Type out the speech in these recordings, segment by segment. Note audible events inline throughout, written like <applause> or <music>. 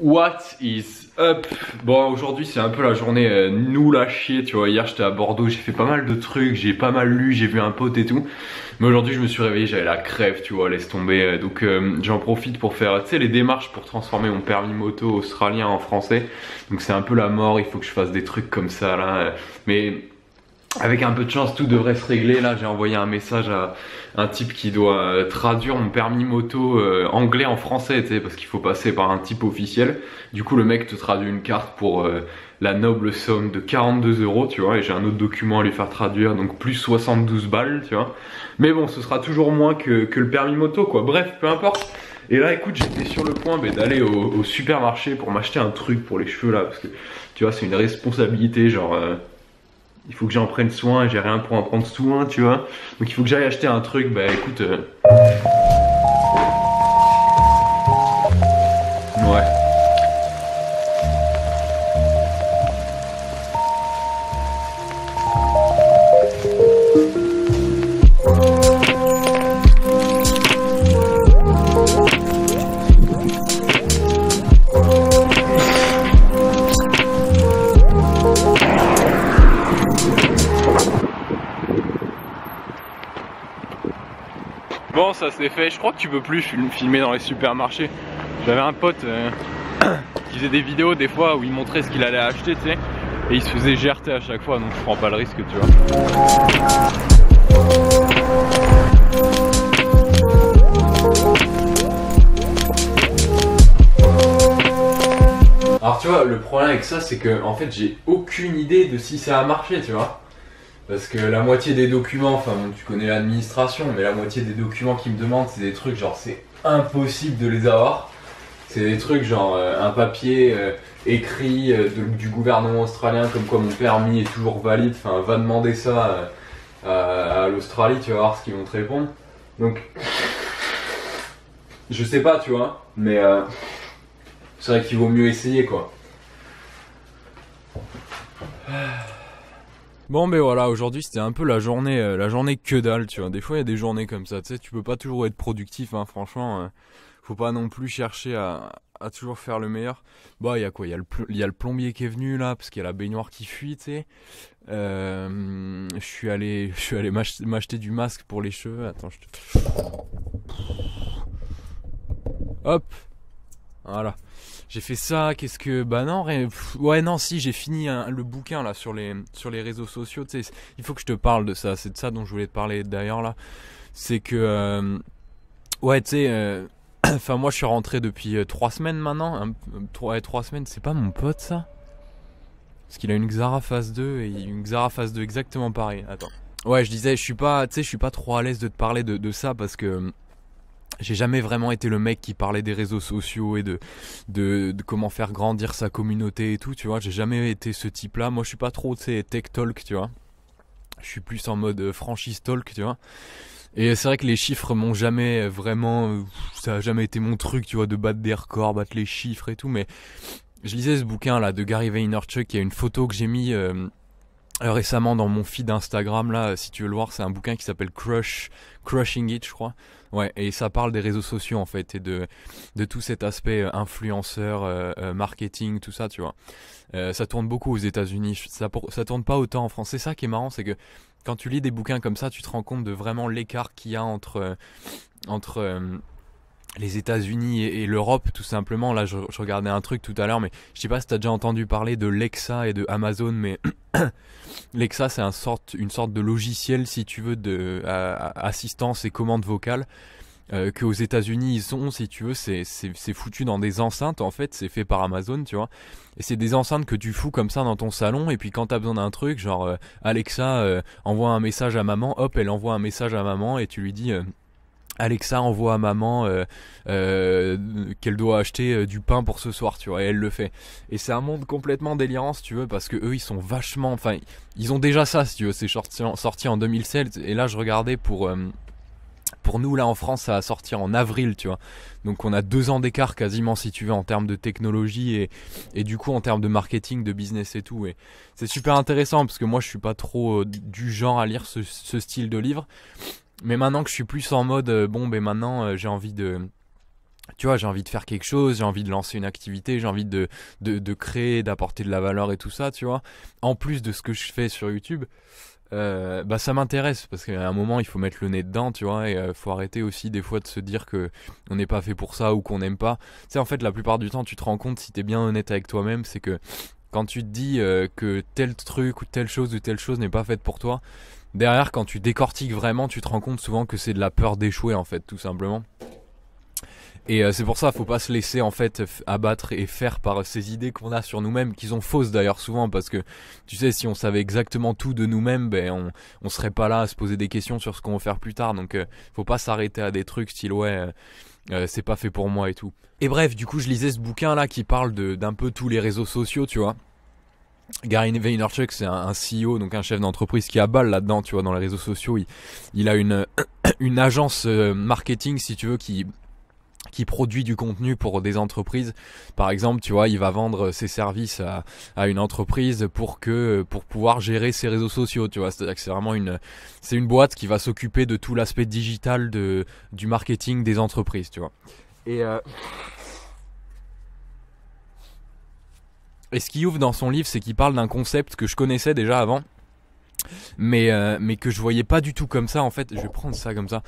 What is up Bon aujourd'hui c'est un peu la journée euh, nous la chier tu vois hier j'étais à Bordeaux j'ai fait pas mal de trucs j'ai pas mal lu j'ai vu un pote et tout mais aujourd'hui je me suis réveillé j'avais la crève tu vois laisse tomber euh, donc euh, j'en profite pour faire tu sais les démarches pour transformer mon permis moto australien en français donc c'est un peu la mort il faut que je fasse des trucs comme ça là mais avec un peu de chance, tout devrait se régler. Là, j'ai envoyé un message à un type qui doit euh, traduire mon permis moto euh, anglais en français, tu sais, parce qu'il faut passer par un type officiel. Du coup, le mec te traduit une carte pour euh, la noble somme de 42 euros, tu vois, et j'ai un autre document à lui faire traduire, donc plus 72 balles, tu vois. Mais bon, ce sera toujours moins que, le permis moto, quoi. Bref, peu importe. Et là, écoute, j'étais sur le point ben, d'aller au, supermarché pour m'acheter un truc pour les cheveux, là, parce que, tu vois, c'est une responsabilité, genre il faut que j'en prenne soin, j'ai rien pour en prendre soin, tu vois. Donc il faut que j'aille acheter un truc, bah écoute. Euh, ça s'est fait. Je crois que tu peux plus filmer dans les supermarchés. J'avais un pote euh, <coughs> qui faisait des vidéos des fois où il montrait ce qu'il allait acheter, tu sais. Et il se faisait gerter à chaque fois, donc je prends pas le risque, tu vois. Alors tu vois, le problème avec ça, c'est que en fait, j'ai aucune idée de si ça a marché, tu vois. Parce que la moitié des documents, enfin tu connais l'administration, mais la moitié des documents qu'ils me demandent, c'est des trucs genre c'est impossible de les avoir. C'est des trucs genre euh, un papier euh, écrit euh, du gouvernement australien comme quoi mon permis est toujours valide. Enfin, va demander ça à, à l'Australie, tu vas voir ce qu'ils vont te répondre. Donc, je sais pas, tu vois, mais c'est vrai qu'il vaut mieux essayer quoi. Bon, mais voilà, aujourd'hui c'était un peu la journée, euh, la journée que dalle, tu vois. Des fois il y a des journées comme ça, tu sais, tu peux pas toujours être productif, hein, franchement. Euh, faut pas non plus chercher à, toujours faire le meilleur. Bah, il y a quoi Il y, a le plombier qui est venu là, parce qu'il y a la baignoire qui fuit, tu sais. Euh, je suis allé, <laughs> je suis allé m'acheter du masque pour les cheveux. Attends, je te. Hop Voilà j'ai fait ça, qu'est-ce que. Bah non, ouais, non, si, j'ai fini le bouquin là sur les, sur les réseaux sociaux, tu sais. Il faut que je te parle de ça, c'est de ça dont je voulais te parler d'ailleurs là. C'est que. Euh, ouais, tu sais. Euh, <clears throat> enfin, moi je suis rentré depuis euh, trois semaines maintenant. 3 trois, trois semaines, c'est pas mon pote ça Parce qu'il a une Xara Phase 2 et une Xara Phase 2 exactement pareil. Attends. Ouais, je disais, je suis pas, tu sais, je suis pas trop à l'aise de te parler de, de ça parce que j'ai jamais vraiment été le mec qui parlait des réseaux sociaux et de, de, comment faire grandir sa communauté et tout, tu vois. J'ai jamais été ce type-là. Moi, je suis pas trop, tu sais, tech talk, tu vois. Je suis plus en mode euh, franchise talk, tu vois. Et c'est vrai que les chiffres m'ont jamais vraiment. Euh, ça a jamais été mon truc, tu vois, de battre des records, battre les chiffres et tout. Mais je lisais ce bouquin là de Gary Vaynerchuk. Il y a une photo que j'ai mis. Euh, euh, récemment dans mon feed Instagram là, si tu veux le voir, c'est un bouquin qui s'appelle Crush, Crushing It, je crois. Ouais, et ça parle des réseaux sociaux en fait et de de tout cet aspect euh, influenceur, euh, marketing, tout ça, tu vois. Euh, ça tourne beaucoup aux États-Unis, ça ça tourne pas autant en France. C'est ça qui est marrant, c'est que quand tu lis des bouquins comme ça, tu te rends compte de vraiment l'écart qu'il y a entre entre les États-Unis et, l'Europe, tout simplement. Là, je, regardais un truc tout à l'heure, mais je sais pas si t'as déjà entendu parler de Lexa et de Amazon, mais <coughs> Lexa, c'est une sorte de logiciel, si tu veux, de assistance et commande vocale. qu'aux euh, que aux États-Unis ils sont, si tu veux, c'est foutu dans des enceintes en fait, c'est fait par Amazon, tu vois. Et c'est des enceintes que tu fous comme ça dans ton salon, et puis quand t'as besoin d'un truc, genre euh, Alexa euh, envoie un message à maman, hop, elle envoie un message à maman, et tu lui dis Alexa envoie à maman euh, euh, qu'elle doit acheter euh, du pain pour ce soir, tu vois, et elle le fait. Et c'est un monde complètement délirant, si tu veux, parce que eux, ils sont vachement, enfin, ils ont déjà ça, si tu veux. C'est sorti, en 2007, et là, je regardais pour pour nous là en France ça a sorti en avril tu vois donc on a deux ans d'écart quasiment si tu veux en termes de technologie et, du coup en termes de marketing de business et tout et c'est super intéressant parce que moi je suis pas trop du genre à lire ce, style de livre mais maintenant que je suis plus en mode, euh, bon, ben maintenant euh, j'ai envie de tu vois, j'ai envie de faire quelque chose, j'ai envie de lancer une activité, j'ai envie de, de, créer, d'apporter de la valeur et tout ça, tu vois. En plus de ce que je fais sur YouTube, euh, bah ça m'intéresse parce qu'à un moment il faut mettre le nez dedans, tu vois, et faut arrêter aussi des fois de se dire que on n'est pas fait pour ça ou qu'on n'aime pas. Tu en fait, la plupart du temps, tu te rends compte si tu es bien honnête avec toi-même, c'est que quand tu te dis que tel truc ou telle chose ou telle chose n'est pas faite pour toi, derrière, quand tu décortiques vraiment, tu te rends compte souvent que c'est de la peur d'échouer, en fait, tout simplement. Et euh, c'est pour ça, faut pas se laisser en fait abattre et faire par ces idées qu'on a sur nous-mêmes, qui sont fausses d'ailleurs souvent, parce que tu sais, si on savait exactement tout de nous-mêmes, ben on, on serait pas là à se poser des questions sur ce qu'on va faire plus tard. Donc euh, faut pas s'arrêter à des trucs style ouais. Euh, c'est pas fait pour moi et tout. Et bref, du coup, je lisais ce bouquin là qui parle d'un peu tous les réseaux sociaux, tu vois. Gary Vaynerchuk, c'est un, CEO, donc un chef d'entreprise qui a balle là-dedans, tu vois, dans les réseaux sociaux. Il, a une, <coughs> une agence euh, marketing, si tu veux, qui qui produit du contenu pour des entreprises. Par exemple, tu vois, il va vendre ses services à, à une entreprise pour que pour pouvoir gérer ses réseaux sociaux, tu vois. C'est-à-dire que c'est vraiment une c'est une boîte qui va s'occuper de tout l'aspect digital de du marketing des entreprises, tu vois. Et euh, Et ce qui ouvre dans son livre, c'est qu'il parle d'un concept que je connaissais déjà avant. Mais, euh, mais que je voyais pas du tout comme ça en fait, je vais prendre ça comme ça.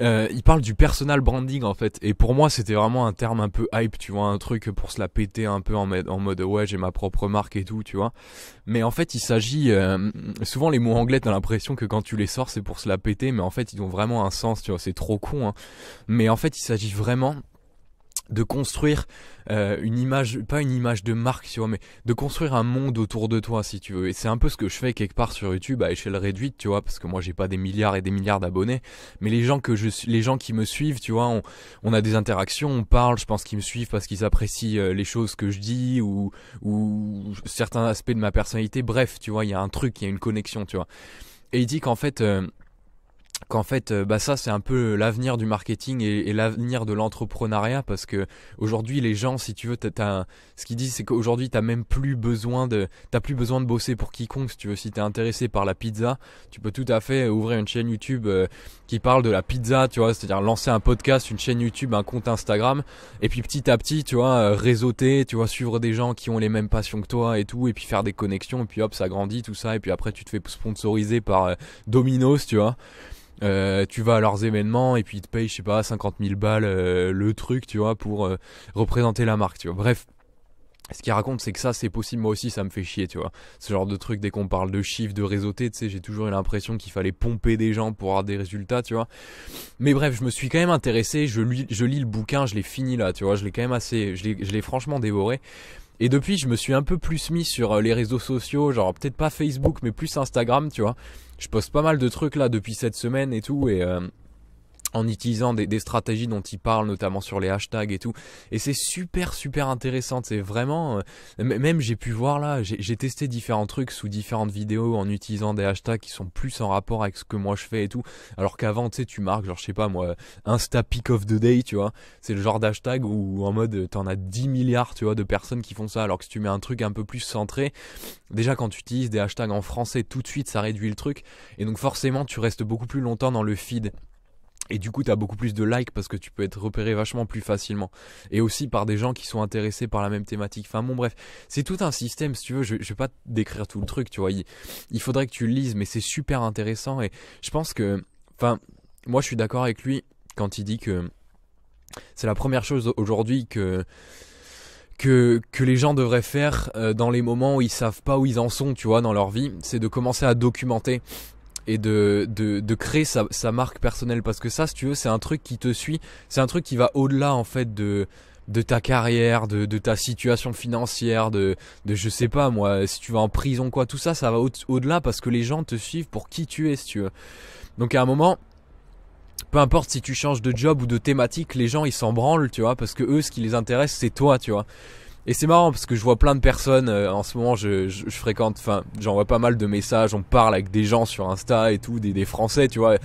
Euh, il parle du personal branding en fait, et pour moi c'était vraiment un terme un peu hype, tu vois, un truc pour se la péter un peu en, mode ouais j'ai ma propre marque et tout, tu vois. Mais en fait il s'agit, euh, souvent les mots anglais t'as l'impression que quand tu les sors c'est pour se la péter, mais en fait ils ont vraiment un sens, tu vois, c'est trop con. Hein. Mais en fait il s'agit vraiment de construire euh, une image, pas une image de marque, tu vois, mais de construire un monde autour de toi, si tu veux. Et c'est un peu ce que je fais quelque part sur YouTube à échelle réduite, tu vois, parce que moi j'ai pas des milliards et des milliards d'abonnés, mais les gens que je, les gens qui me suivent, tu vois, on, a des interactions, on parle, je pense qu'ils me suivent parce qu'ils apprécient euh, les choses que je dis ou, ou certains aspects de ma personnalité. Bref, tu vois, il y a un truc, il y a une connexion, tu vois. Et il dit qu'en fait, euh, qu'en fait, euh, bah ça, c'est un peu l'avenir du marketing et, l'avenir de l'entrepreneuriat parce que aujourd'hui, les gens, si tu veux, t'as ce qu'ils disent, c'est qu'aujourd'hui, t'as même plus besoin de, t'as plus besoin de bosser pour quiconque. Si tu veux, si t'es intéressé par la pizza, tu peux tout à fait ouvrir une chaîne YouTube euh, qui parle de la pizza, tu vois, c'est-à-dire lancer un podcast, une chaîne YouTube, un compte Instagram, et puis petit à petit, tu vois, euh, réseauter, tu vois, suivre des gens qui ont les mêmes passions que toi et tout, et puis faire des connexions, et puis hop, ça grandit, tout ça, et puis après, tu te fais sponsoriser par Domino's, tu vois. Euh, tu vas à leurs événements et puis ils te payent, je sais pas, 50 000 balles euh, le truc, tu vois, pour euh, représenter la marque, tu vois. Bref. Ce qu'il raconte, c'est que ça, c'est possible. Moi aussi, ça me fait chier, tu vois. Ce genre de truc, dès qu'on parle de chiffres, de réseauté, tu sais, j'ai toujours eu l'impression qu'il fallait pomper des gens pour avoir des résultats, tu vois. Mais bref, je me suis quand même intéressé. Je lis, je lis le bouquin, je l'ai fini là, tu vois. Je l'ai quand même assez, je l'ai franchement dévoré. Et depuis, je me suis un peu plus mis sur euh, les réseaux sociaux, genre peut-être pas Facebook, mais plus Instagram, tu vois. Je poste pas mal de trucs là depuis cette semaine et tout, et, euh, en utilisant des, stratégies dont il parle, notamment sur les hashtags et tout. Et c'est super, super intéressant. C'est vraiment. Euh, même j'ai pu voir là, j'ai testé différents trucs sous différentes vidéos en utilisant des hashtags qui sont plus en rapport avec ce que moi je fais et tout. Alors qu'avant, tu sais, tu marques, genre, je sais pas moi, Insta Pick of the Day, tu vois. C'est le genre d'hashtag où en mode, en as 10 milliards, tu vois, de personnes qui font ça. Alors que si tu mets un truc un peu plus centré, déjà quand tu utilises des hashtags en français, tout de suite, ça réduit le truc. Et donc forcément, tu restes beaucoup plus longtemps dans le feed. Et du coup, tu as beaucoup plus de likes parce que tu peux être repéré vachement plus facilement. Et aussi par des gens qui sont intéressés par la même thématique. Enfin bon, bref, c'est tout un système, si tu veux. Je, ne vais pas décrire tout le truc, tu vois. Il, faudrait que tu le lises, mais c'est super intéressant. Et je pense que... Enfin, moi, je suis d'accord avec lui quand il dit que c'est la première chose aujourd'hui que... Que, que, les gens devraient faire euh, dans les moments où ils savent pas où ils en sont, tu vois, dans leur vie, c'est de commencer à documenter et de, de, de créer sa, marque personnelle. Parce que ça, si tu veux, c'est un truc qui te suit, c'est un truc qui va au-delà en fait de de ta carrière, de, de ta situation financière, de, de je sais pas moi, si tu vas en prison quoi, tout ça, ça va au-delà parce que les gens te suivent pour qui tu es si tu veux. Donc à un moment, peu importe si tu changes de job ou de thématique, les gens ils s'en branlent, tu vois, parce que eux ce qui les intéresse c'est toi, tu vois. Et c'est marrant parce que je vois plein de personnes euh, en ce moment, je, fréquente, enfin, j'envoie pas mal de messages, on parle avec des gens sur Insta et tout, des, Français, tu vois,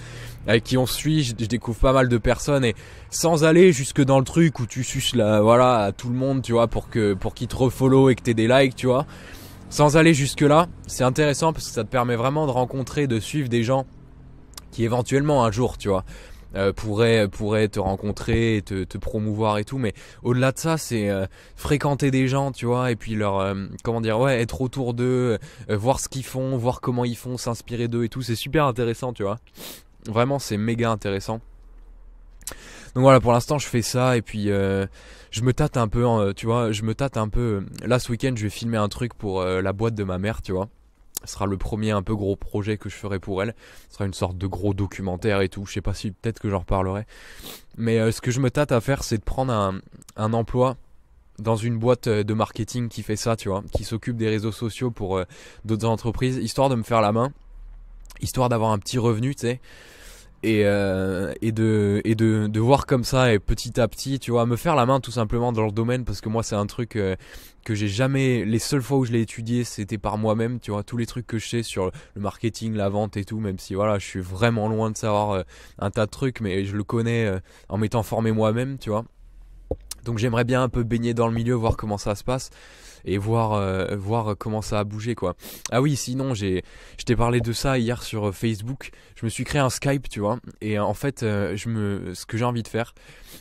avec qui on suit, je, découvre pas mal de personnes et sans aller jusque dans le truc où tu suces la, voilà, à tout le monde, tu vois, pour que pour qu'ils te refollow et que t'aies des likes, tu vois. Sans aller jusque là, c'est intéressant parce que ça te permet vraiment de rencontrer, de suivre des gens qui éventuellement un jour, tu vois, euh, pourrait, pourrait te rencontrer, te, te promouvoir et tout. Mais au-delà de ça, c'est euh, fréquenter des gens, tu vois, et puis leur, euh, comment dire, ouais, être autour d'eux, voir ce qu'ils font, voir comment ils font, s'inspirer d'eux et tout. C'est super intéressant, tu vois. Vraiment, c'est méga intéressant. Donc voilà, pour l'instant, je fais ça et puis je me tâte un peu, tu vois, je me tâte un peu. Là, ce week-end, je vais filmer un truc pour la boîte de ma mère, tu vois. Ce sera le premier un peu gros projet que je ferai pour elle. Ce sera une sorte de gros documentaire et tout. Je sais pas si peut-être que j'en reparlerai. Mais euh, ce que je me tâte à faire, c'est de prendre un, un emploi dans une boîte euh, de marketing qui fait ça, tu vois, qui s'occupe des réseaux sociaux pour euh, d'autres entreprises, histoire de me faire la main, histoire d'avoir un petit revenu, tu sais et, euh, de, voir comme ça et petit à petit, tu vois, me faire la main tout simplement dans le domaine parce que moi c'est un truc euh, que j'ai jamais, les seules fois où je l'ai étudié c'était par moi-même, tu vois, tous les trucs que je sais sur le marketing, la vente et tout, même si voilà, je suis vraiment loin de savoir euh, un tas de trucs, mais je le connais en m'étant formé moi-même, tu vois. Donc j'aimerais bien un peu baigner dans le milieu, voir comment ça se passe et voir, euh, voir comment ça a bougé quoi. Ah oui, sinon j'ai, je t'ai parlé de ça hier sur euh, Facebook. Je me suis créé un Skype, tu vois. Et en fait, euh, je me, ce que j'ai envie de faire,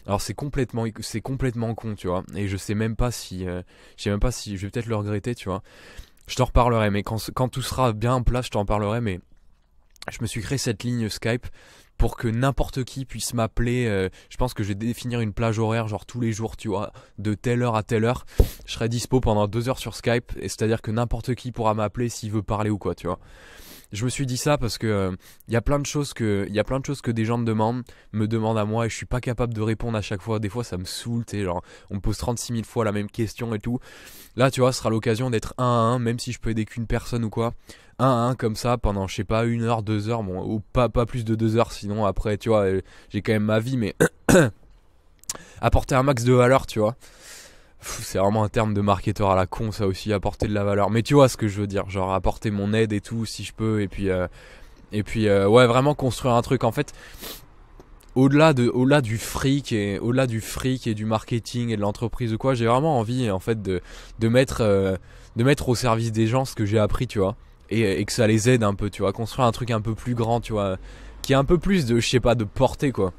alors c'est complètement, c'est complètement con, tu vois. Et je sais même pas si, je sais même pas si, je vais peut-être le regretter, tu vois. Je t'en reparlerai, mais quand, quand tout sera bien en place, je t'en parlerai, mais je me suis créé cette ligne Skype pour que n'importe qui puisse m'appeler. Euh, je pense que je vais définir une plage horaire, genre tous les jours, tu vois, de telle heure à telle heure. Je serai dispo pendant deux heures sur Skype, et c'est-à-dire que n'importe qui pourra m'appeler s'il veut parler ou quoi, tu vois je me suis dit ça parce que euh, il y a plein de choses que il y a plein de choses que des gens me demandent, me demandent à moi et je suis pas capable de répondre à chaque fois. Des fois, ça me saoule, et genre on me pose 36 000 fois la même question et tout. Là, tu vois, ce sera l'occasion d'être un à un, même si je peux aider qu'une personne ou quoi. Un à un comme ça pendant je sais pas une heure, deux heures, bon ou pas pas plus de deux heures, sinon après, tu vois, euh, j'ai quand même ma vie, mais <coughs> apporter un max de valeur, tu vois c'est vraiment un terme de marketeur à la con ça aussi apporter de la valeur mais tu vois ce que je veux dire genre apporter mon aide et tout si je peux et puis euh, et puis euh, ouais vraiment construire un truc en fait au-delà de au du fric et au-delà du fric et du marketing et de l'entreprise ou quoi j'ai vraiment envie en fait de mettre euh, de mettre au service des gens ce que j'ai appris tu vois et, que ça les aide un peu tu vois construire un truc un peu plus grand tu vois qui est un peu plus de je sais pas de portée quoi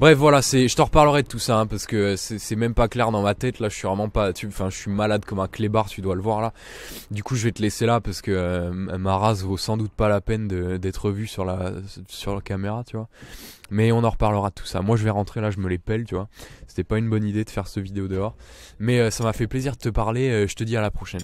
Bref, voilà, c'est, je t'en reparlerai de tout ça, hein, parce que c'est même pas clair dans ma tête, là, je suis vraiment pas, enfin, je suis malade comme un clébard, tu dois le voir, là. Du coup, je vais te laisser là, parce que euh, ma race vaut sans doute pas la peine d'être vue sur la, sur la caméra, tu vois. Mais on en reparlera de tout ça. Moi, je vais rentrer là, je me les pèle, tu vois. C'était pas une bonne idée de faire ce vidéo dehors. Mais euh, ça m'a fait plaisir de te parler, euh, je te dis à la prochaine.